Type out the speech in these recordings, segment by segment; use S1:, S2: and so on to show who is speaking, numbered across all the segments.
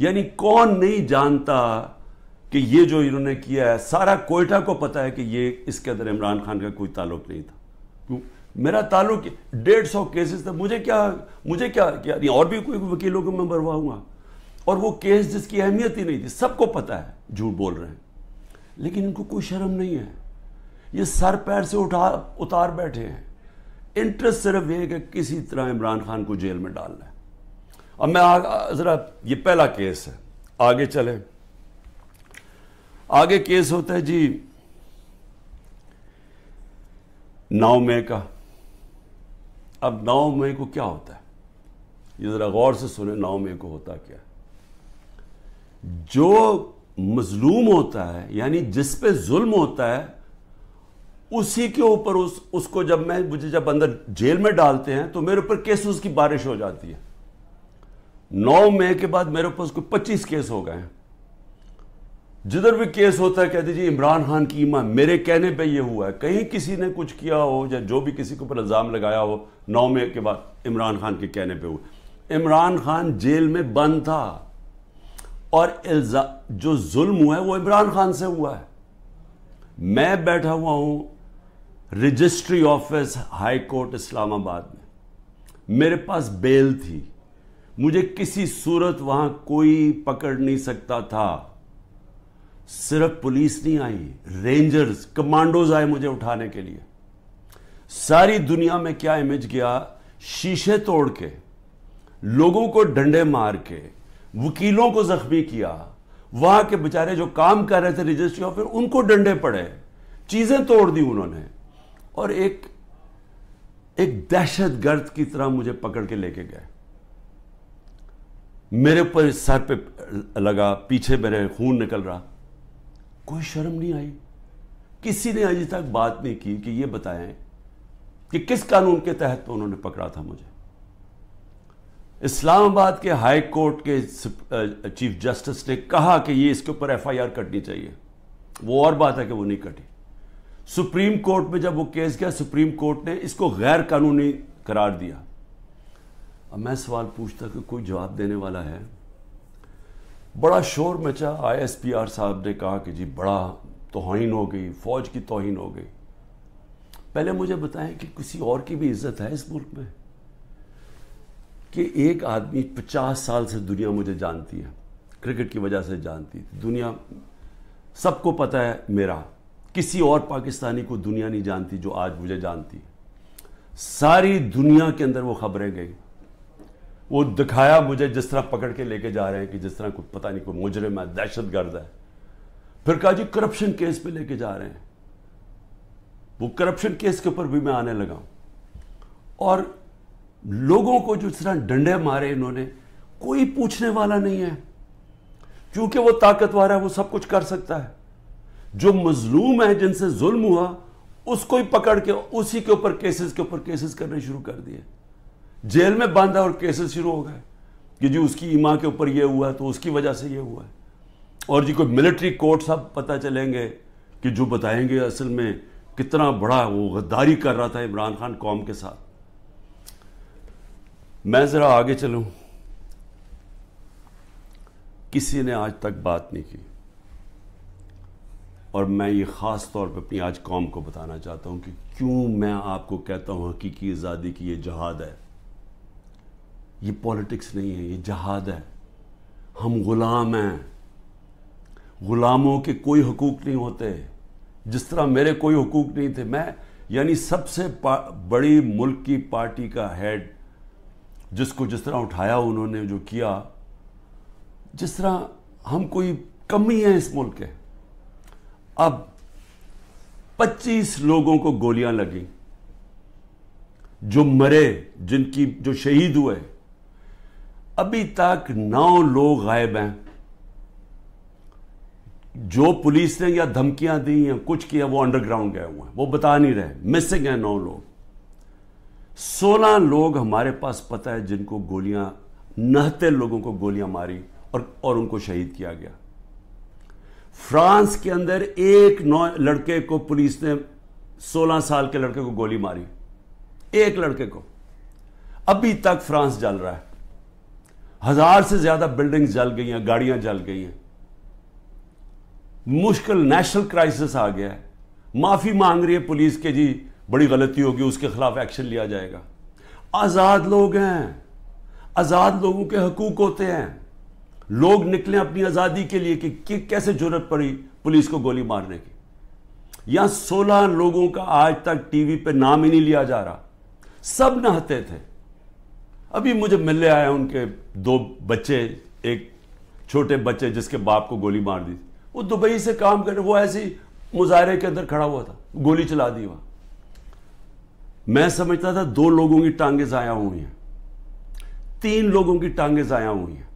S1: यानी कौन नहीं जानता कि ये जो इन्होंने किया है सारा कोयटा को पता है कि ये इसके अंदर इमरान खान का कोई ताल्लुक नहीं था क्यों मेरा ताल्लुक डेढ़ सौ केसेस था मुझे क्या मुझे क्या नहीं और भी कोई वकीलों को मैं मरवाऊंगा और वो केस जिसकी अहमियत ही नहीं थी सबको पता है झूठ बोल रहे हैं लेकिन इनको कोई शर्म नहीं है ये सर पैर से उठा उतार बैठे हैं इंटरेस्ट सिर्फ ये है कि किसी तरह इमरान खान को जेल में डालना है अब मैं ज़रा ये पहला केस है आगे चले आगे केस होता है जी नौ मई का अब नौ मई को क्या होता है ये ज़रा गौर से सुने नौ मई को होता क्या जो मजलूम होता है यानी जिस पे जुल्म होता है उसी के ऊपर उस उसको जब मैं मुझे जब अंदर जेल में डालते हैं तो मेरे ऊपर केसेस की बारिश हो जाती है नौ मई के बाद मेरे पास कोई पच्चीस केस हो गए जिधर भी केस होता है कहते जी इमरान खान की ईमा मेरे कहने पे ये हुआ है कहीं किसी ने कुछ किया हो या जो भी किसी के ऊपर इल्ज़ाम लगाया हो नौ मई के बाद इमरान खान के कहने पे हुआ इमरान खान जेल में बंद था और इल्ज़ा जो जुल्म हुआ है वो इमरान खान से हुआ है मैं बैठा हुआ हूं registry office high court Islamabad में मेरे पास बेल थी मुझे किसी सूरत वहां कोई पकड़ नहीं सकता था सिर्फ पुलिस नहीं आई रेंजर्स कमांडोज आए मुझे उठाने के लिए सारी दुनिया में क्या इमेज गया शीशे तोड़ के लोगों को डंडे मार के वकीलों को जख्मी किया वहां के बेचारे जो काम कर रहे थे रजिस्ट्री ऑफिस उनको डंडे पड़े चीजें तोड़ दी उन्होंने और एक एक दहशत गर्द की तरह मुझे पकड़ के लेके गए मेरे ऊपर सर पे लगा पीछे मेरे खून निकल रहा कोई शर्म नहीं आई किसी ने आज तक बात नहीं की कि ये बताएं कि किस कानून के तहत उन्होंने पकड़ा था मुझे इस्लामाबाद के हाई कोर्ट के चीफ जस्टिस ने कहा कि ये इसके ऊपर एफआईआर कटनी चाहिए वो और बात है कि वो नहीं कटी सुप्रीम कोर्ट में जब वो केस गया सुप्रीम कोर्ट ने इसको गैर कानूनी करार दिया अब मैं सवाल पूछता कि कोई जवाब देने वाला है बड़ा शोर मचा आईएसपीआर साहब ने कहा कि जी बड़ा तोहन हो गई फ़ौज की तोहन हो गई पहले मुझे बताएं कि किसी और की भी इज्जत है इस मुल्क में कि एक आदमी पचास साल से दुनिया मुझे जानती है क्रिकेट की वजह से जानती थी दुनिया सबको पता है मेरा किसी और पाकिस्तानी को दुनिया नहीं जानती जो आज मुझे जानती सारी दुनिया के अंदर वो खबरें गई वो दिखाया मुझे जिस तरह पकड़ के लेके जा रहे हैं कि जिस तरह कोई पता नहीं कोई मुजरिम है दहशत गर्द है फिर कहा जी करप्शन केस पे लेके जा रहे हैं वो करप्शन केस के ऊपर भी मैं आने लगा और लोगों को जिस तरह डंडे मारे इन्होंने कोई पूछने वाला नहीं है क्योंकि वो ताकतवर है वो सब कुछ कर सकता है जो मजलूम है जिनसे जुल्म हुआ उसको ही पकड़ के उसी के ऊपर केसेस के ऊपर केसेस करने शुरू कर दिए जेल में बंद है और केसेस शुरू हो गए कि जी उसकी ईमा के ऊपर ये हुआ है तो उसकी वजह से ये हुआ है और जी कोई मिलिट्री कोर्ट सब पता चलेंगे कि जो बताएंगे असल में कितना बड़ा वो गद्दारी कर रहा था इमरान खान कौम के साथ मैं ज़रा आगे चलूँ किसी ने आज तक बात नहीं की और मैं ये ख़ास तौर पे अपनी आज कौम को बताना चाहता हूँ कि क्यों मैं आपको कहता हूँ हकीकी आज़ादी की ये जहाद है ये पॉलिटिक्स नहीं है ये जहाद है हम गुलाम हैं गुलामों के कोई हकूक नहीं होते जिस तरह मेरे कोई हकूक नहीं थे मैं यानी सबसे बड़ी मुल्क की पार्टी का हेड जिसको जिस तरह उठाया उन्होंने जो किया जिस तरह हम कोई कम ही इस मुल्क के अब 25 लोगों को गोलियां लगी जो मरे जिनकी जो शहीद हुए अभी तक नौ लोग गायब हैं जो पुलिस ने या धमकियां दी हैं कुछ किया वो अंडरग्राउंड गए हुए हैं वो बता नहीं रहे मिसिंग हैं नौ लोग सोलह लोग हमारे पास पता है जिनको गोलियां नहते लोगों को गोलियां मारी और और उनको शहीद किया गया फ्रांस के अंदर एक नौ लड़के को पुलिस ने सोलह साल के लड़के को गोली मारी एक लड़के को अभी तक फ्रांस जल रहा है हजार से ज्यादा बिल्डिंग्स जल गई हैं गाड़ियां जल गई हैं मुश्किल नेशनल क्राइसिस आ गया है माफी मांग रही है पुलिस के जी बड़ी गलती होगी उसके खिलाफ एक्शन लिया जाएगा आजाद लोग हैं आजाद लोगों के हकूक होते हैं लोग निकले अपनी आजादी के लिए कि, कि कैसे जरूरत पड़ी पुलिस को गोली मारने की यहां सोलह लोगों का आज तक टीवी पे नाम ही नहीं लिया जा रहा सब नहाते थे अभी मुझे मिलने आए उनके दो बच्चे एक छोटे बच्चे जिसके बाप को गोली मार दी वो दुबई से काम कर वो ऐसी मुजाहरे के अंदर खड़ा हुआ था गोली चला दी वहां मैं समझता था दो लोगों की टांगे ज़ाया हुई हैं तीन लोगों की टांगे ज़ाया हुई हैं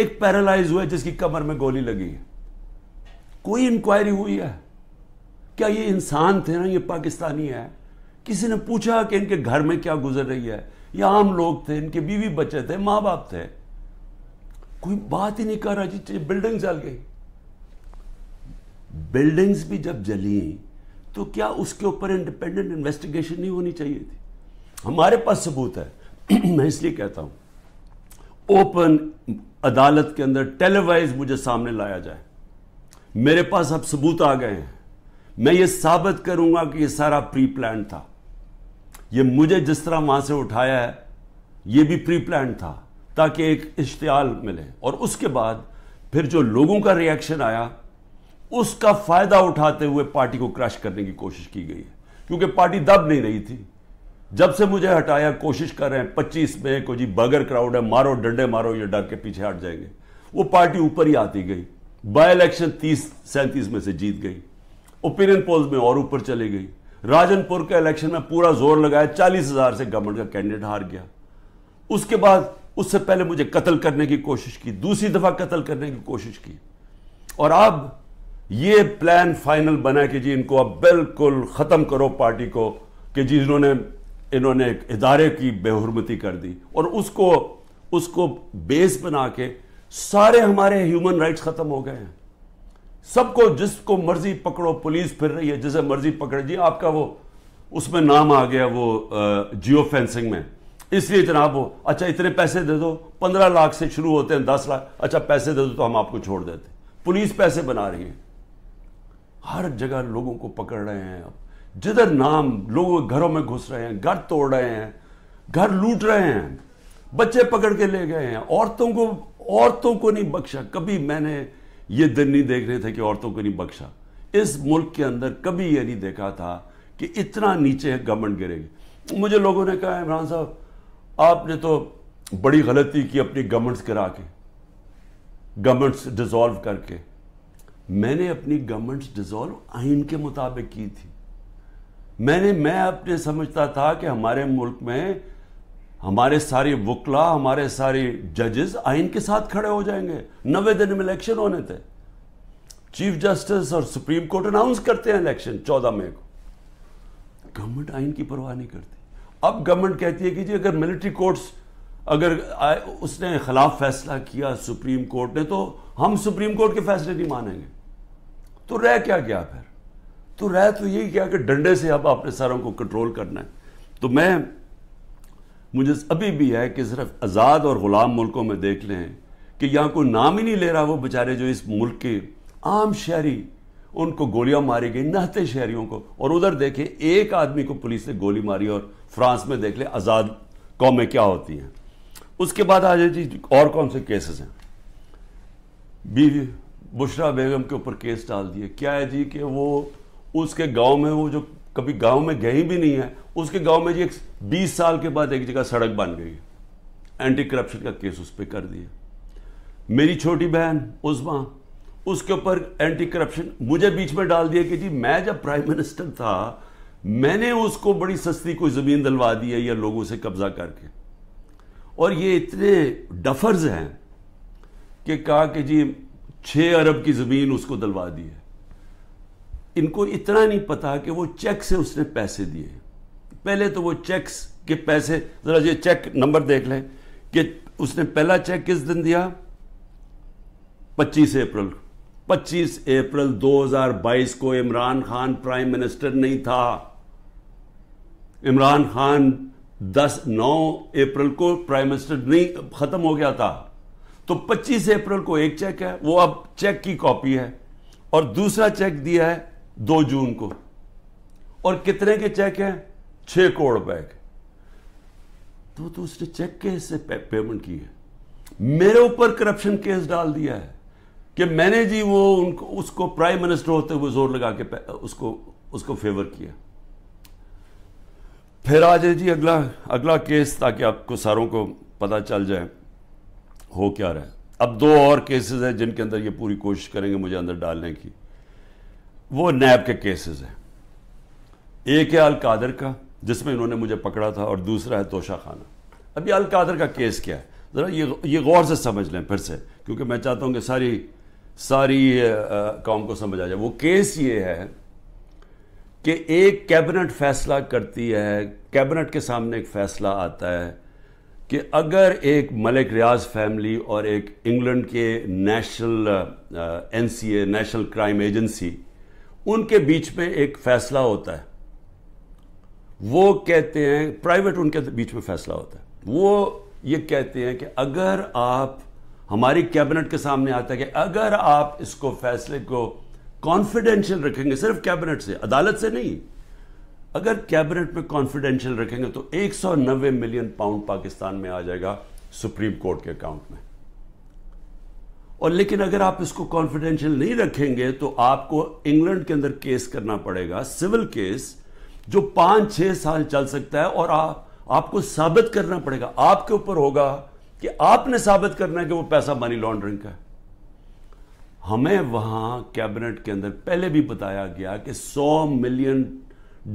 S1: एक पैरालाइज हुआ है जिसकी कमर में गोली लगी है कोई इंक्वायरी हुई है क्या ये इंसान थे ना ये पाकिस्तानी है किसी ने पूछा कि इनके घर में क्या गुजर रही है ये आम लोग थे इनके बीवी बच्चे थे माँ बाप थे कोई बात ही नहीं कर रहा जी बिल्डिंग जल गई बिल्डिंग्स भी जब जली तो क्या उसके ऊपर इंडिपेंडेंट इन्वेस्टिगेशन नहीं होनी चाहिए थी हमारे पास सबूत है मैं इसलिए कहता हूं ओपन अदालत के अंदर टेलीवाइज मुझे सामने लाया जाए मेरे पास अब सबूत आ गए हैं मैं ये साबित करूंगा कि ये सारा प्री प्लान था ये मुझे जिस तरह वहां से उठाया है ये भी प्री प्लान था ताकि एक इश्तियाल मिले और उसके बाद फिर जो लोगों का रिएक्शन आया उसका फ़ायदा उठाते हुए पार्टी को क्रश करने की कोशिश की गई है क्योंकि पार्टी दब नहीं रही थी जब से मुझे हटाया कोशिश कर रहे हैं पच्चीस में को जी बगर क्राउड है मारो डंडे मारो ये डर के पीछे हट जाएंगे वो पार्टी ऊपर ही आती गई बाई इलेक्शन तीस सैंतीस में से जीत गई ओपिनियन पोल्स में और ऊपर चली गई राजनपुर के इलेक्शन में पूरा जोर लगाया चालीस हजार से गवर्नमेंट का कैंडिडेट हार गया उसके बाद उससे पहले मुझे कत्ल करने की कोशिश की दूसरी दफा कत्ल करने की कोशिश की और अब ये प्लान फाइनल बना कि जी इनको अब बिल्कुल ख़त्म करो पार्टी को कि जी इन्होंने इन्होंने इदारे की बेहरमती कर दी और उसको उसको बेस बना के सारे हमारे ह्यूमन राइट्स ख़त्म हो गए हैं सबको जिसको मर्जी पकड़ो पुलिस फिर रही है जिसे मर्जी पकड़े जी आपका वो उसमें नाम आ गया वो जियो फेंसिंग में इसलिए जनाब वो अच्छा इतने पैसे दे दो पंद्रह लाख से शुरू होते हैं दस लाख अच्छा पैसे दे दो तो हम आपको छोड़ देते पुलिस पैसे बना रही है हर जगह लोगों को पकड़ रहे हैं अब जिधर नाम लोग घरों में घुस रहे हैं घर तोड़ रहे हैं घर लूट रहे हैं बच्चे पकड़ के ले गए हैं औरतों को औरतों को नहीं बख्शा कभी मैंने ये दिन नहीं देख रहे थे कि औरतों को नहीं बख्शा इस मुल्क के अंदर कभी ये नहीं देखा था कि इतना नीचे गवर्नमेंट गिरेगी मुझे लोगों ने कहा इमरान साहब आपने तो बड़ी गलती की अपनी गवर्नमेंट्स करा के गवर्नमेंट्स डिज़ोल्व करके मैंने अपनी गवर्नमेंट्स डिज़ोल्व आइन के मुताबिक की थी मैंने मैं अपने समझता था कि हमारे मुल्क में हमारे सारी वकला हमारे सारी जजेस आइन के साथ खड़े हो जाएंगे नवे दिन में इलेक्शन होने थे चीफ जस्टिस और सुप्रीम कोर्ट अनाउंस करते हैं इलेक्शन चौदह मई को गवर्नमेंट आइन की परवाह नहीं करती अब गवर्नमेंट कहती है कि जी अगर मिलिट्री कोर्ट्स अगर आ, उसने खिलाफ फैसला किया सुप्रीम कोर्ट ने तो हम सुप्रीम कोर्ट के फैसले नहीं मानेंगे तो रह क्या गया फिर तो रह तो यही क्या कि डंडे से अब अपने सारों को कंट्रोल करना है तो मैं मुझे अभी भी है कि सिर्फ आज़ाद और ग़ुलाम मुल्कों में देख लें कि यहाँ कोई नाम ही नहीं ले रहा वो बेचारे जो इस मुल्क के आम शहरी उनको गोलियां मारी गई नहते शहरियों को और उधर देखें एक आदमी को पुलिस ने गोली मारी और फ्रांस में देख ले आज़ाद कौमें क्या होती हैं उसके बाद आ जाए जी और कौन से केसेस हैं बीवी बुशरा बेगम के ऊपर केस डाल दिए क्या है जी कि वो उसके गांव में वो जो कभी गांव में गए भी नहीं है उसके गांव में जी एक बीस साल के बाद एक जगह सड़क बन गई एंटी करप्शन का केस उस पर कर दिया मेरी छोटी बहन उस उजमा उसके ऊपर एंटी करप्शन मुझे बीच में डाल दिया कि जी मैं जब प्राइम मिनिस्टर था मैंने उसको बड़ी सस्ती कोई ज़मीन दिलवा दी है या लोगों से कब्जा करके और ये इतने डफर्स हैं कि कहा कि जी छः अरब की ज़मीन उसको दिलवा दी है इनको इतना नहीं पता कि वो चेक से उसने पैसे दिए पहले तो वो चेक्स के पैसे ज़रा ये चेक नंबर देख लें कि उसने पहला चेक किस दिन दिया 25 अप्रैल 25 अप्रैल 2022 को इमरान खान प्राइम मिनिस्टर नहीं था इमरान खान 10 9 अप्रैल को प्राइम मिनिस्टर नहीं ख़त्म हो गया था तो 25 अप्रैल को एक चेक है वो अब चेक की कॉपी है और दूसरा चेक दिया है दो जून को और कितने के चेक हैं छह करोड़ रुपए के तो, तो उसने चेक के हिस्से पे, पेमेंट की है मेरे ऊपर करप्शन केस डाल दिया है कि मैंने जी वो उनको उसको प्राइम मिनिस्टर होते हुए जोर लगा के उसको उसको फेवर किया फिर आ जाए जी अगला अगला केस ताकि आपको सारों को पता चल जाए हो क्या रहा है अब दो और केसेस हैं जिनके अंदर ये पूरी कोशिश करेंगे मुझे अंदर डालने की वो नैब के केसेस हैं एक है अलकादर का जिसमें इन्होंने मुझे पकड़ा था और दूसरा है तोशा खाना अभी अलकादर का केस क्या है ज़रा ये ये गौर से समझ लें फिर से क्योंकि मैं चाहता हूँ कि सारी सारी काम को समझ आ जाए वो केस ये है कि एक कैबिनेट फैसला करती है कैबिनेट के सामने एक फैसला आता है कि अगर एक मलिक रियाज फैमिली और एक इंग्लैंड के national N C A national crime agency उनके बीच में एक फैसला होता है वो कहते हैं प्राइवेट उनके बीच में फैसला होता है वो ये कहते हैं कि अगर आप हमारी कैबिनेट के सामने आता है कि अगर आप इसको फैसले को कॉन्फिडेंशियल रखेंगे सिर्फ कैबिनेट से अदालत से नहीं अगर कैबिनेट में कॉन्फिडेंशियल रखेंगे तो 190 मिलियन पाउंड पाकिस्तान में आ जाएगा सुप्रीम कोर्ट के अकाउंट में और लेकिन अगर आप इसको कॉन्फिडेंशियल नहीं रखेंगे तो आपको इंग्लैंड के अंदर केस करना पड़ेगा सिविल केस जो पांच छह साल चल सकता है और आ, आपको साबित करना पड़ेगा आपके ऊपर होगा कि आपने साबित करना है कि वो पैसा मनी लॉन्ड्रिंग का है हमें वहां कैबिनेट के अंदर पहले भी बताया गया कि 100 मिलियन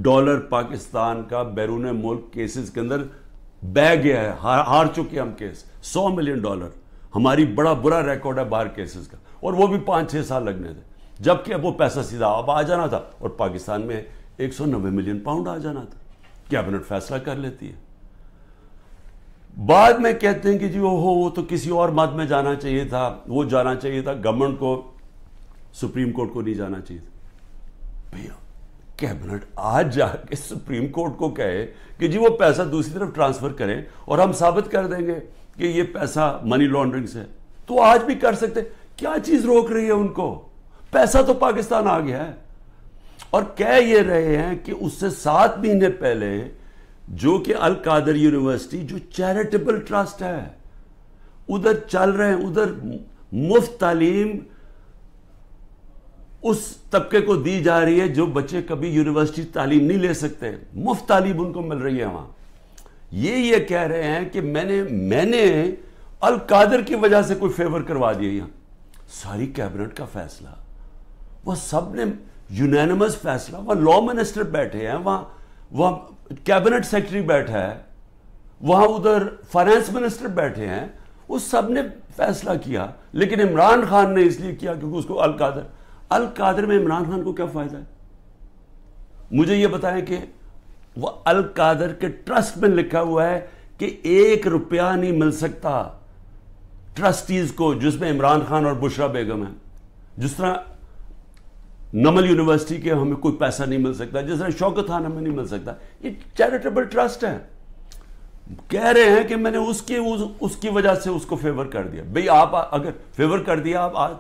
S1: डॉलर पाकिस्तान का बैरून मुल्क केसेस के अंदर बह गया है हार, हार चुके हम केस 100 मिलियन डॉलर हमारी बड़ा बुरा रिकॉर्ड है बाहर केसेस का और वो भी पाँच छः साल लगने थे जबकि अब वो पैसा सीधा अब आ जाना था और पाकिस्तान में एक सौ नब्बे मिलियन पाउंड आ जाना था कैबिनेट फैसला कर लेती है बाद में कहते हैं कि जी हो वो तो किसी और मत में जाना चाहिए था वो जाना चाहिए था गवर्नमेंट को सुप्रीम कोर्ट को नहीं जाना चाहिए था भैया कैबिनेट आज जाके सुप्रीम कोर्ट को कहे कि जी वो पैसा दूसरी तरफ ट्रांसफर करें और हम साबित कर देंगे कि ये पैसा मनी लॉन्ड्रिंग से तो आज भी कर सकते क्या चीज रोक रही है उनको पैसा तो पाकिस्तान आ गया है और कह ये रहे हैं कि उससे सात महीने पहले जो कि अल कादर यूनिवर्सिटी जो चैरिटेबल ट्रस्ट है उधर चल रहे हैं उधर मुफ्त तालीम उस तबके को दी जा रही है जो बच्चे कभी यूनिवर्सिटी तालीम नहीं ले सकते मुफ्त तालीम उनको मिल रही है वहां ये ये कह रहे हैं कि मैंने मैंने अल कादर की वजह से कोई फेवर करवा दिया यहां सारी कैबिनेट का फैसला वह सब ने यूनानिमस फैसला वह लॉ मिनिस्टर बैठे हैं वहां वह कैबिनेट सेक्रेटरी बैठा है वहां उधर फाइनेंस मिनिस्टर बैठे हैं उस सब ने फैसला किया लेकिन इमरान खान ने इसलिए किया क्योंकि उसको अल कादर अल कादर में इमरान खान को क्या फ़ायदा है मुझे यह बताएं कि वह अल कादर के ट्रस्ट में लिखा हुआ है कि एक रुपया नहीं मिल सकता ट्रस्टीज को जिसमें इमरान खान और बुशरा बेगम है जिस तरह नमल यूनिवर्सिटी के हमें कोई पैसा नहीं मिल सकता जिस तरह शौकत खान हमें नहीं मिल सकता ये चैरिटेबल ट्रस्ट है कह रहे हैं कि मैंने उसकी उस, उसकी वजह से उसको फेवर कर दिया भाई आप अगर फेवर कर दिया आप आज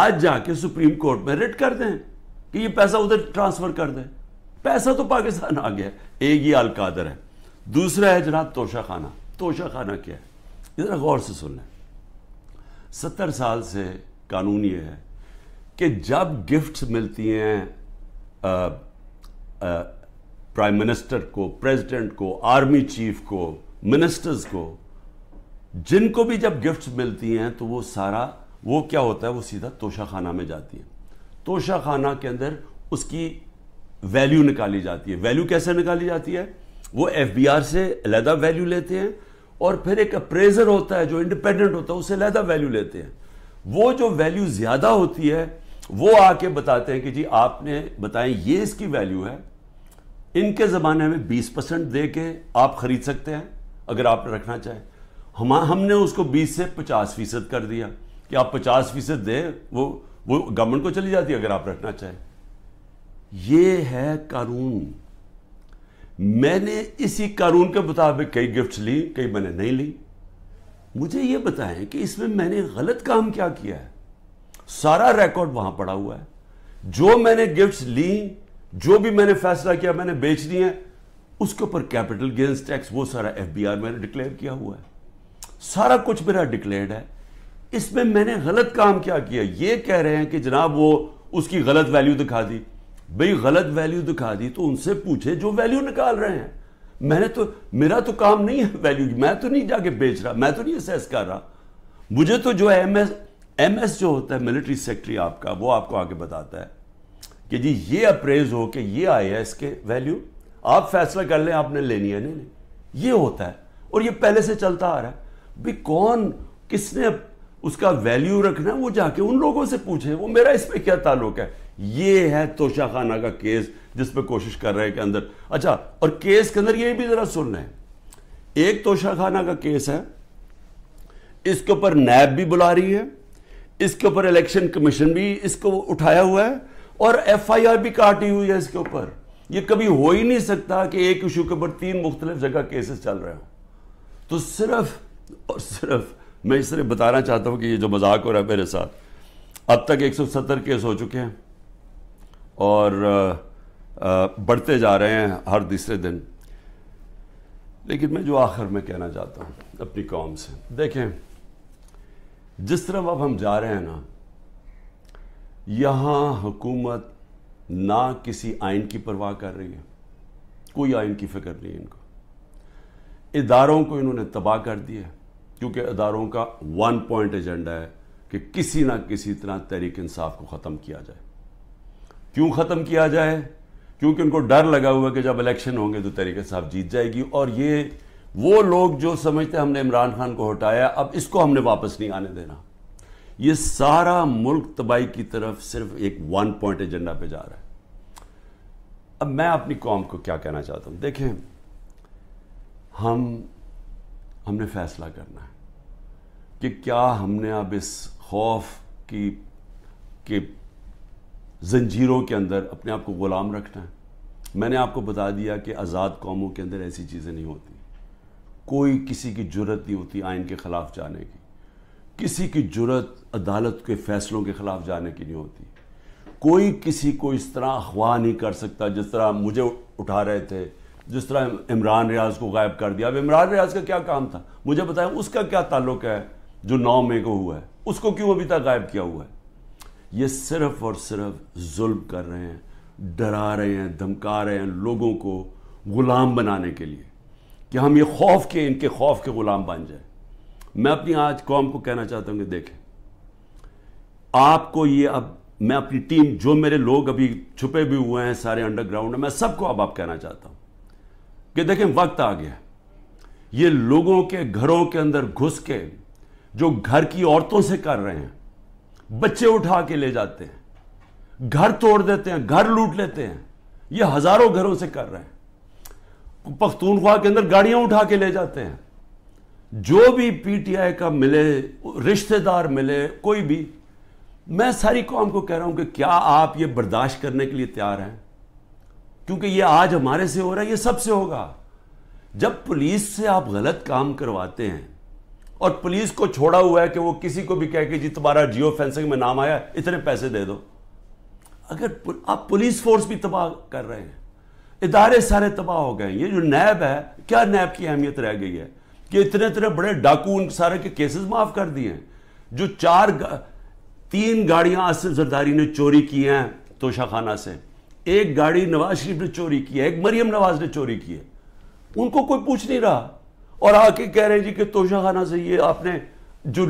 S1: आज जाके सुप्रीम कोर्ट में रिट कर दें कि ये पैसा उधर ट्रांसफर कर दें पैसा तो पाकिस्तान आ गया एक ही अलकादर है दूसरा है जनाब तोशा खाना तोशा खाना क्या है इधर गौर से सुन लें सत्तर साल से कानून ये है कि जब गिफ्ट्स मिलती हैं प्राइम मिनिस्टर को प्रेसिडेंट को आर्मी चीफ को मिनिस्टर्स को जिनको भी जब गिफ्ट्स मिलती हैं तो वो सारा वो क्या होता है वो सीधा तोशा खाना में जाती है तोशा खाना के अंदर उसकी वैल्यू निकाली जाती है वैल्यू कैसे निकाली जाती है वो एफ से अलहदा वैल्यू लेते हैं और फिर एक अप्रेजर होता है जो इंडिपेंडेंट होता है उससे अलहदा वैल्यू लेते हैं वो जो वैल्यू ज़्यादा होती है वो आके बताते हैं कि जी आपने बताएं ये इसकी वैल्यू है इनके ज़माने में 20 परसेंट दे के आप ख़रीद सकते हैं अगर आप रखना चाहें हम हमने उसको 20 से 50 फीसद कर दिया कि आप 50 फीसद दें वो वो गवर्नमेंट को चली जाती है अगर आप रखना चाहें ये है कानून मैंने इसी कानून के मुताबिक कई गिफ्ट्स ली कई मैंने नहीं ली मुझे ये बताएं कि इसमें मैंने गलत काम क्या किया है सारा रिकॉर्ड वहां पड़ा हुआ है जो मैंने गिफ्ट्स ली जो भी मैंने फैसला किया मैंने बेच दी है उसके ऊपर कैपिटल गेंस टैक्स वो सारा एफ मैंने डिक्लेयर किया हुआ है सारा कुछ मेरा डिक्लेयर है इसमें मैंने गलत काम क्या किया ये कह रहे हैं कि जनाब वो उसकी गलत वैल्यू दिखा दी भाई गलत वैल्यू दिखा दी तो उनसे पूछे जो वैल्यू निकाल रहे हैं मैंने तो मेरा तो काम नहीं है वैल्यू मैं तो नहीं जाके बेच रहा मैं तो नहीं असेस कर रहा मुझे तो जो है एम एस एम एस जो होता है मिलिट्री सेक्रेटरी आपका वो आपको आगे बताता है कि जी ये अप्रेज हो के ये आए है इसके वैल्यू आप फैसला कर लें आपने लेनी है नहीं नहीं ये होता है और ये पहले से चलता आ रहा है भाई कौन किसने उसका वैल्यू रखना वो जाके उन लोगों से पूछे वो मेरा इस पर क्या ताल्लुक है ये है तोशा खाना का केस पर कोशिश कर रहे हैं के अंदर अच्छा और केस के अंदर ये भी जरा सुन हैं एक तोशा खाना का केस है इसके ऊपर नैब भी बुला रही है इसके ऊपर इलेक्शन कमीशन भी इसको उठाया हुआ है और एफआईआर भी काटी हुई है इसके ऊपर ये कभी हो ही नहीं सकता कि एक इशू के ऊपर तीन मुख्तलिफ जगह केसेस चल रहे हो तो सिर्फ और सिर्फ मैं इस तरह बताना चाहता हूँ कि ये जो मजाक हो रहा है मेरे साथ अब तक 170 केस हो चुके हैं और बढ़ते जा रहे हैं हर तीसरे दिन लेकिन मैं जो आखिर में कहना चाहता हूँ अपनी कौम से देखें जिस तरफ अब हम जा रहे हैं ना यहाँ हुकूमत ना किसी आइन की परवाह कर रही है कोई आइन की फिक्र नहीं इनको इदारों को इन्होंने तबाह कर दिया क्योंकि अदारों का वन पॉइंट एजेंडा है कि किसी ना किसी तरह तहरीक इंसाफ को ख़त्म किया जाए क्यों ख़त्म किया जाए क्योंकि उनको डर लगा हुआ कि जब इलेक्शन होंगे तो तहरीक इंसाफ जीत जाएगी और ये वो लोग जो समझते हैं हमने इमरान खान को हटाया अब इसको हमने वापस नहीं आने देना ये सारा मुल्क तबाही की तरफ सिर्फ एक वन पॉइंट एजेंडा पे जा रहा है अब मैं अपनी कौम को क्या कहना चाहता हूँ देखें हम हमने फैसला करना है कि क्या हमने अब इस खौफ की के जंजीरों के अंदर अपने आप को ग़ुलाम रखना है मैंने आपको बता दिया कि आज़ाद कौमों के अंदर ऐसी चीज़ें नहीं होती कोई किसी की जरूरत नहीं होती आइन के ख़िलाफ़ जाने की किसी की जरूरत अदालत के फ़ैसलों के ख़िलाफ़ जाने की नहीं होती कोई किसी को इस तरह अगवा नहीं कर सकता जिस तरह मुझे उठा रहे थे जिस तरह इमरान रियाज को गायब कर दिया अब इमरान रियाज का क्या काम था मुझे बताएं उसका क्या ताल्लुक है जो नौ मई को हुआ है उसको क्यों अभी तक गायब किया हुआ है ये सिर्फ और सिर्फ जुल्म कर रहे हैं डरा रहे हैं धमका रहे हैं लोगों को गुलाम बनाने के लिए कि हम ये खौफ के इनके खौफ के गुलाम बन जाए मैं अपनी आज कौम को कहना चाहता हूँ कि देखें आपको ये अब मैं अपनी टीम जो मेरे लोग अभी छुपे भी हुए हैं सारे अंडरग्राउंड में मैं सबको अब आप कहना चाहता हूँ कि देखें वक्त आ गया ये लोगों के घरों के अंदर घुस के जो घर की औरतों से कर रहे हैं बच्चे उठा के ले जाते हैं घर तोड़ देते हैं घर लूट लेते हैं ये हजारों घरों से कर रहे हैं पख्तूनख्वा के अंदर गाड़ियां उठा के ले जाते हैं जो भी पीटीआई का मिले रिश्तेदार मिले कोई भी मैं सारी कौम को कह रहा हूं कि क्या आप ये बर्दाश्त करने के लिए तैयार हैं क्योंकि ये आज हमारे से हो रहा है ये सबसे होगा जब पुलिस से आप गलत काम करवाते हैं और पुलिस को छोड़ा हुआ है कि वो किसी को भी कह के जी तुम्हारा जियो फेंसिंग में नाम आया इतने पैसे दे दो अगर पुल, आप पुलिस फोर्स भी तबाह कर रहे हैं इदारे सारे तबाह हो गए ये जो नैब है क्या नैब की अहमियत रह गई है कि इतने इतने बड़े डाकू उन सारे के केसेस माफ कर दिए हैं जो चार गा, तीन गाड़ियां आसिफ जरदारी ने चोरी की हैं तोशाखाना से एक गाड़ी नवाज शरीफ ने चोरी की है एक मरियम नवाज ने चोरी की है उनको कोई पूछ नहीं रहा और आके कह रहे हैं जी कि खाना से ये आपने जो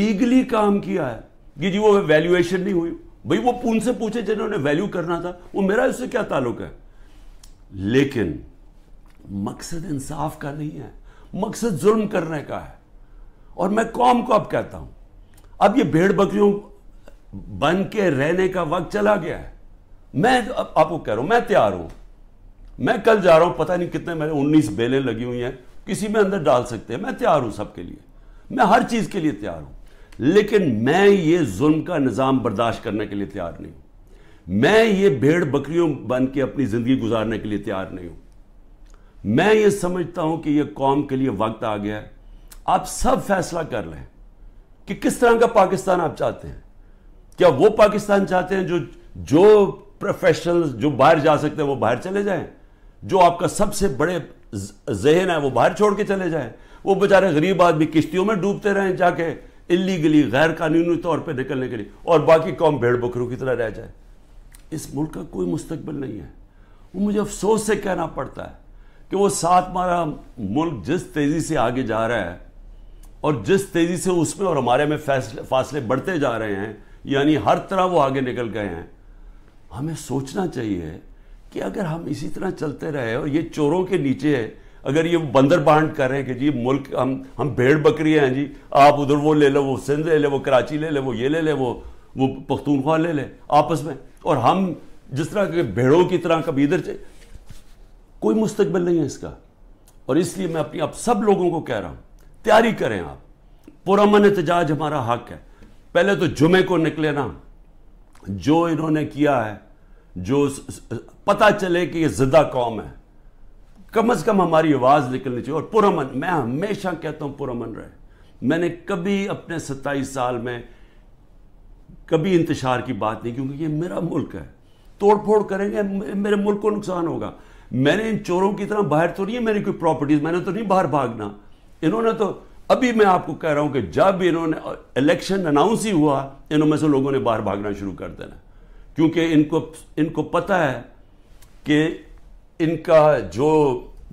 S1: लीगली काम किया है कि जी वो वैल्यूएशन नहीं हुई भाई वो उनसे पूछे जिन्होंने वैल्यू करना था वो मेरा इससे क्या ताल्लुक है लेकिन मकसद इंसाफ का नहीं है मकसद जुल्म करने का है और मैं कौम को अब कहता हूं अब ये भेड़ बकरियों बन के रहने का वक्त चला गया है मैं आपको कह रहा हूं मैं तैयार हूं मैं कल जा रहा हूं पता नहीं कितने मेरे उन्नीस बेलें लगी हुई हैं किसी में अंदर डाल सकते हैं मैं तैयार हूं सबके लिए मैं हर चीज के लिए तैयार हूं लेकिन मैं ये जुल्म का निज़ाम बर्दाश्त करने के लिए तैयार नहीं हूं मैं ये भेड़ बकरियों बन के अपनी ज़िंदगी गुजारने के लिए तैयार नहीं हूं मैं ये समझता हूं कि यह कौम के लिए वक्त आ गया है आप सब फैसला कर लें कि किस तरह का पाकिस्तान आप चाहते हैं क्या वो पाकिस्तान चाहते हैं जो जो प्रोफेशनल जो बाहर जा सकते हैं वो बाहर चले जाएं जो आपका सबसे बड़े जहन है वो बाहर छोड़ के चले जाएं वो बेचारे गरीब आदमी किश्तियों में डूबते रहें जाके इलीगली गैर कानूनी तौर पर निकलने के लिए और बाकी कौम भेड़ बकरू की तरह रह जाए इस मुल्क का कोई मुस्तबिल नहीं है वो मुझे अफसोस से कहना पड़ता है कि वो साथ मारा मुल्क जिस तेज़ी से आगे जा रहा है और जिस तेज़ी से उसमें और हमारे में फासले बढ़ते जा रहे हैं यानी हर तरह वो आगे निकल गए हैं हमें सोचना चाहिए कि अगर हम इसी तरह चलते रहे और ये चोरों के नीचे है अगर ये बंदर बांट कर रहे हैं कि जी मुल्क हम हम भेड़ बकरी हैं जी आप उधर वो ले लो वो सिंध ले ले वो कराची ले ले वो ये ले ले वो वो पख्तूनख्वा ले ले आपस में और हम जिस तरह के भेड़ों की तरह कभी इधर से कोई मुस्तबिल नहीं है इसका और इसलिए मैं अपनी आप सब लोगों को कह रहा हूँ तैयारी करें आप पुरमन एहतजाज हमारा हक है पहले तो जुमे को निकले ना जो इन्होंने किया है जो पता चले कि ये ज़िदा कौम है कम अज़ कम हमारी आवाज़ निकलनी चाहिए और पुरमन मैं हमेशा कहता हूँ पुरमन रहे मैंने कभी अपने सत्ताईस साल में कभी इंतशार की बात नहीं क्योंकि ये मेरा मुल्क है तोड़ फोड़ करेंगे मेरे मुल्क को नुकसान होगा मैंने इन चोरों की तरह बाहर तो नहीं है मेरी कोई प्रॉपर्टीज़ मैंने तो नहीं बाहर भागना इन्होंने तो अभी मैं आपको कह रहा हूं कि जब इन्होंने इलेक्शन अनाउंस ही हुआ इनमें से लोगों ने बाहर भागना शुरू कर देना क्योंकि इनको इनको पता है कि इनका जो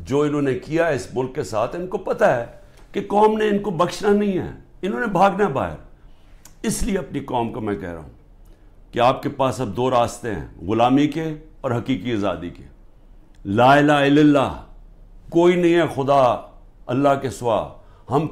S1: जो इन्होंने किया इस मुल्क के साथ इनको पता है कि कौम ने इनको बख्शना नहीं है इन्होंने भागना बाहर इसलिए अपनी कौम को मैं कह रहा हूं कि आपके पास अब दो रास्ते हैं ग़ुलामी के और हकीकी आज़ादी के ला ला कोई नहीं है खुदा अल्लाह के स्वा